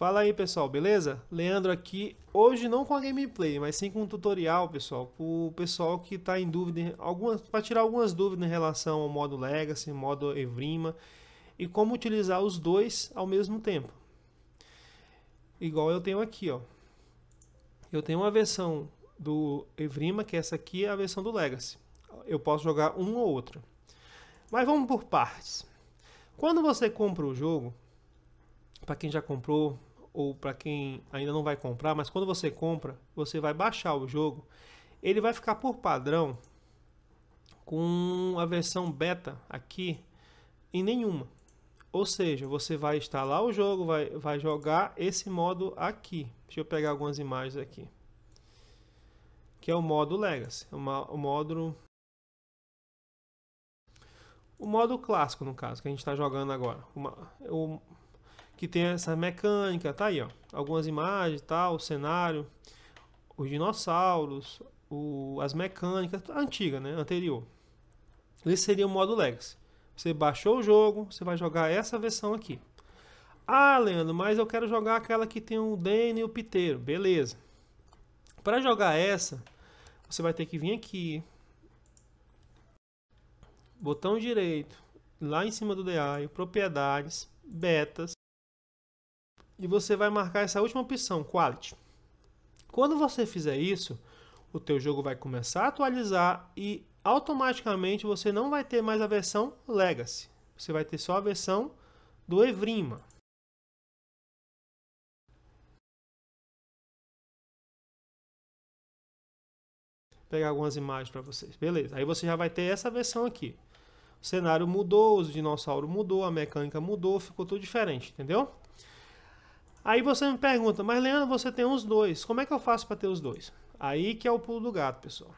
Fala aí pessoal, beleza? Leandro aqui, hoje não com a gameplay, mas sim com um tutorial pessoal, para o pessoal que está em dúvida, algumas, para tirar algumas dúvidas em relação ao modo Legacy, modo Evrima e como utilizar os dois ao mesmo tempo. Igual eu tenho aqui, ó. Eu tenho uma versão do Evrima, que essa aqui é a versão do Legacy. Eu posso jogar um ou outro. Mas vamos por partes. Quando você compra o jogo, para quem já comprou, ou para quem ainda não vai comprar, mas quando você compra, você vai baixar o jogo, ele vai ficar por padrão com a versão beta aqui em nenhuma. Ou seja, você vai instalar o jogo, vai, vai jogar esse modo aqui. Deixa eu pegar algumas imagens aqui. Que é o modo Legacy, uma, o modo... O modo clássico, no caso, que a gente está jogando agora. Uma, o, que tem essa mecânica, tá aí, ó. Algumas imagens, tal, tá, o cenário, os dinossauros, o, as mecânicas, antiga, né, anterior. Esse seria o modo Legacy. Você baixou o jogo, você vai jogar essa versão aqui. Ah, Leandro, mas eu quero jogar aquela que tem o Dane e o Piteiro. Beleza. Para jogar essa, você vai ter que vir aqui. Botão direito, lá em cima do DI, propriedades, betas e você vai marcar essa última opção, quality. Quando você fizer isso, o teu jogo vai começar a atualizar e automaticamente você não vai ter mais a versão legacy. Você vai ter só a versão do Evrima. pegar algumas imagens para vocês. Beleza, aí você já vai ter essa versão aqui. O cenário mudou, o dinossauro mudou, a mecânica mudou, ficou tudo diferente, entendeu? Aí você me pergunta, mas Leandro, você tem os dois. Como é que eu faço para ter os dois? Aí que é o pulo do gato, pessoal.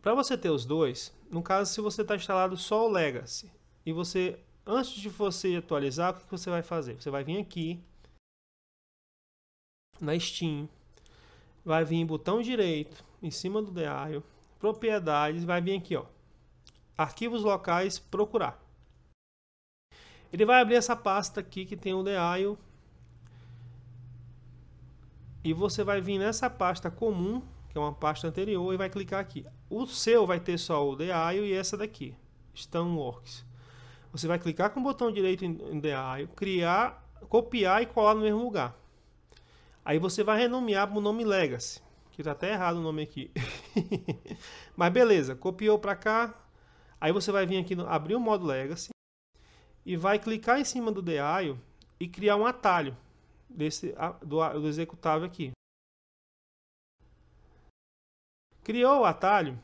Para você ter os dois, no caso, se você está instalado só o Legacy, e você, antes de você atualizar, o que você vai fazer? Você vai vir aqui, na Steam, vai vir botão direito, em cima do diário, propriedades, vai vir aqui, ó, arquivos locais, procurar. Ele vai abrir essa pasta aqui que tem o diário e você vai vir nessa pasta comum, que é uma pasta anterior, e vai clicar aqui. O seu vai ter só o DIO e essa daqui, Stoneworks. Você vai clicar com o botão direito em DIO, criar, copiar e colar no mesmo lugar. Aí você vai renomear para o nome Legacy, que está até errado o nome aqui. Mas beleza, copiou para cá. Aí você vai vir aqui, no, abrir o modo Legacy e vai clicar em cima do DIO e criar um atalho desse, do, do executável aqui. Criou o atalho,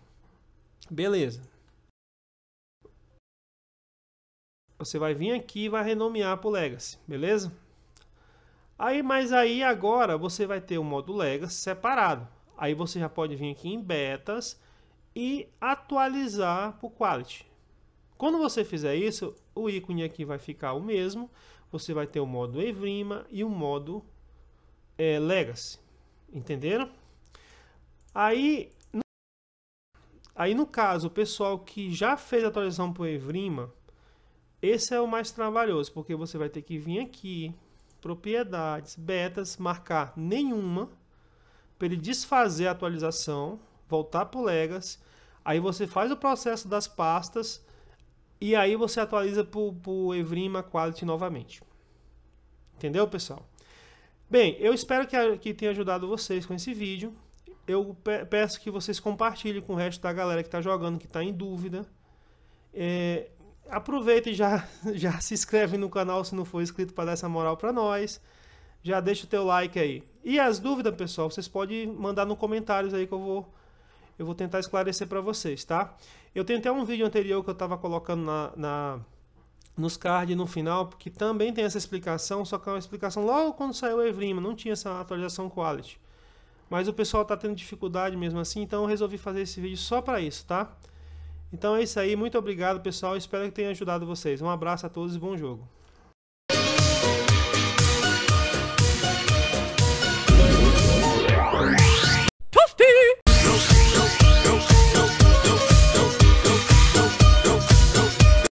beleza. Você vai vir aqui e vai renomear para o Legacy, beleza? Aí, mas aí agora você vai ter o modo Legacy separado. Aí você já pode vir aqui em betas e atualizar para o Quality. Quando você fizer isso, o ícone aqui vai ficar o mesmo, você vai ter o modo Evrima e o modo é, Legacy. Entenderam? Aí, no, aí, no caso, o pessoal que já fez a atualização para o Evrima, esse é o mais trabalhoso, porque você vai ter que vir aqui, propriedades, betas, marcar nenhuma, para ele desfazer a atualização, voltar para o Legacy, aí você faz o processo das pastas, e aí você atualiza para o Evrima Quality novamente. Entendeu, pessoal? Bem, eu espero que, que tenha ajudado vocês com esse vídeo. Eu peço que vocês compartilhem com o resto da galera que está jogando, que está em dúvida. É, aproveita e já, já se inscreve no canal se não for inscrito para dar essa moral para nós. Já deixa o teu like aí. E as dúvidas, pessoal, vocês podem mandar nos comentários aí que eu vou eu vou tentar esclarecer para vocês, tá? Eu tenho até um vídeo anterior que eu estava colocando na, na, nos cards no final, porque também tem essa explicação, só que é uma explicação logo quando saiu o Evrima, não tinha essa atualização quality. Mas o pessoal está tendo dificuldade mesmo assim, então eu resolvi fazer esse vídeo só para isso, tá? Então é isso aí, muito obrigado pessoal, espero que tenha ajudado vocês. Um abraço a todos e bom jogo.